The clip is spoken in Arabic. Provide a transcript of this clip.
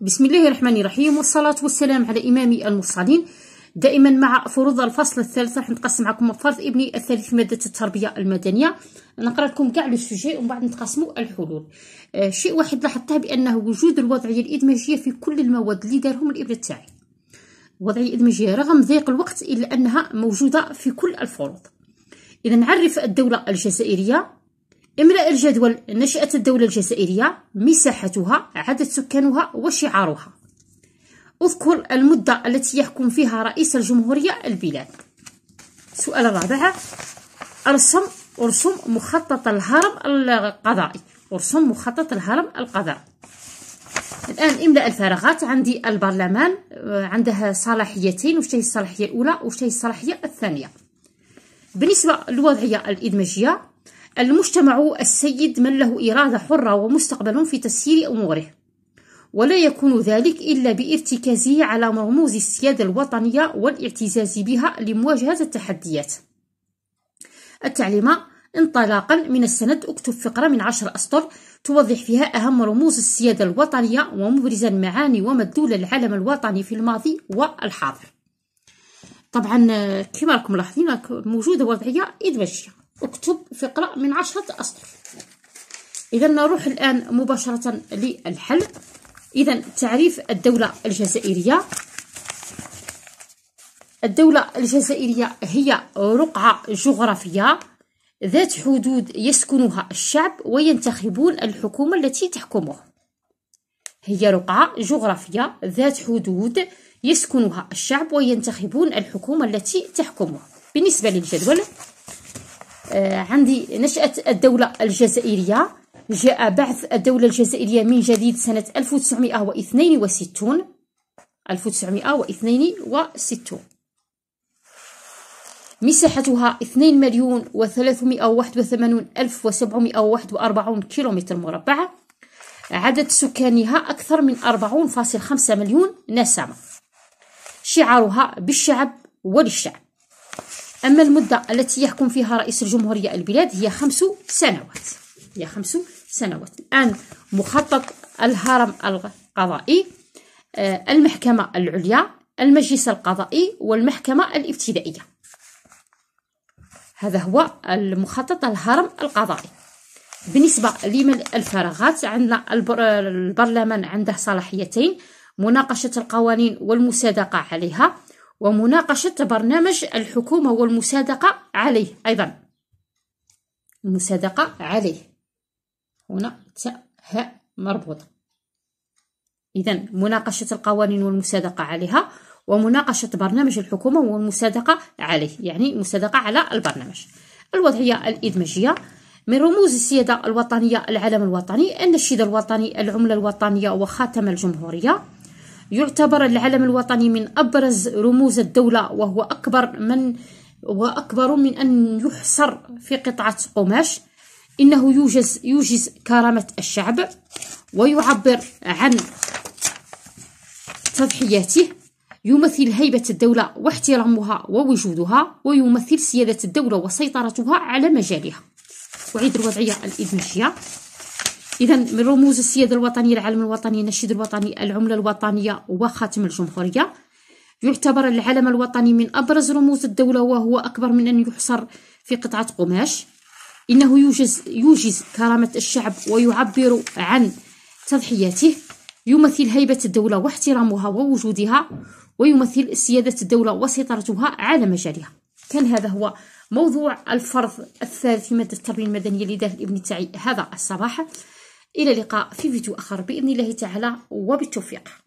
بسم الله الرحمن الرحيم والصلاة والسلام على إمام المرسلين دائما مع فروض الفصل الثالث راح نتقسم معكم فرض ابني الثالث مادة التربية المدنية نقرا لكم كاع لو سوجي ومن بعد نتقاسموا الحلول آه شيء واحد لاحظته بأنه وجود الوضعية الإدماجية في كل المواد اللي دارهم الإبن تاعي الوضعية الإدماجية رغم ضيق الوقت إلا أنها موجودة في كل الفروض إذا نعرف الدولة الجزائرية املاء الجدول نشأة الدولة الجزائرية مساحتها عدد سكانها وشعارها اذكر المدة التي يحكم فيها رئيس الجمهورية البلاد السؤال الرابع ارسم ارسم مخطط الهرم القضائي ارسم مخطط الهرم القضائي الان املاء الفراغات عندي البرلمان آه، عندها صلاحيتين وشتي الصلاحيه الاولى وشتي الصلاحيه الثانيه بالنسبه للوضعيه الادماجيه المجتمع السيد من له إرادة حرة ومستقبل في تسيير أموره ولا يكون ذلك إلا بارتكازه على مرموز السيادة الوطنية والاعتزاز بها لمواجهة التحديات التعليم انطلاقا من السند اكتب فقرة من عشر أسطر توضح فيها أهم رموز السيادة الوطنية ومبرزا معاني ومدلول العلم الوطني في الماضي والحاضر طبعا كما راكم لاحظين موجودة وضعية إدماجية اكتب فقرة من عشرة أسطر إذا نروح الآن مباشرة للحل إذا تعريف الدولة الجزائرية الدولة الجزائرية هي رقعة جغرافية ذات حدود يسكنها الشعب وينتخبون الحكومة التي تحكمه هي رقعة جغرافية ذات حدود يسكنها الشعب وينتخبون الحكومة التي تحكمه بالنسبة للجدول آه، عندي نشأة الدولة الجزائرية جاء بعث الدولة الجزائرية من جديد سنة 1962 1962 مساحتها 2 مليون و381 ألف و741 كيلومتر مربع عدد سكانها أكثر من 40.5 مليون نسمة شعارها بالشعب وللشعب أما المدة التي يحكم فيها رئيس الجمهورية البلاد هي خمس سنوات هي خمس سنوات الآن مخطط الهرم القضائي آه، المحكمة العليا المجلس القضائي والمحكمة الابتدائية هذا هو المخطط الهرم القضائي بالنسبة لملء الفراغات عندنا البرلمان عنده صلاحيتين مناقشة القوانين والمصادقة عليها ومناقشة برنامج الحكومة والمصادقة عليه أيضا المصادقة عليه هنا تاء هاء مربوطة إذا مناقشة القوانين والمصادقة عليها ومناقشة برنامج الحكومة والمصادقة عليه يعني مصادقة على البرنامج الوضعية الإدمجية من رموز السيادة الوطنية العلم الوطني النشيد الوطني العملة الوطنية وخاتم الجمهورية يعتبر العلم الوطني من أبرز رموز الدولة وهو أكبر من وأكبر من أن يحصر في قطعة قماش إنه يوجز, يوجز كرامة الشعب ويعبر عن تضحياته يمثل هيبة الدولة واحترامها ووجودها ويمثل سيادة الدولة وسيطرتها على مجالها أعيد الوضعية الإدمجية اذا من رموز السياده الوطنيه العلم الوطني النشيد الوطني العمله الوطنيه وخاتم الجمهوريه يعتبر العلم الوطني من ابرز رموز الدوله وهو اكبر من ان يحصر في قطعه قماش انه يوجز يوجز كرامه الشعب ويعبر عن تضحياته يمثل هيبه الدوله واحترامها ووجودها ويمثل سياده الدوله وسيطرتها على مجالها كان هذا هو موضوع الفرض الثالث في ماده التربيه المدنيه لداه الابن تاعي هذا الصباح إلى اللقاء في فيديو آخر بإذن الله تعالى وبالتوفيق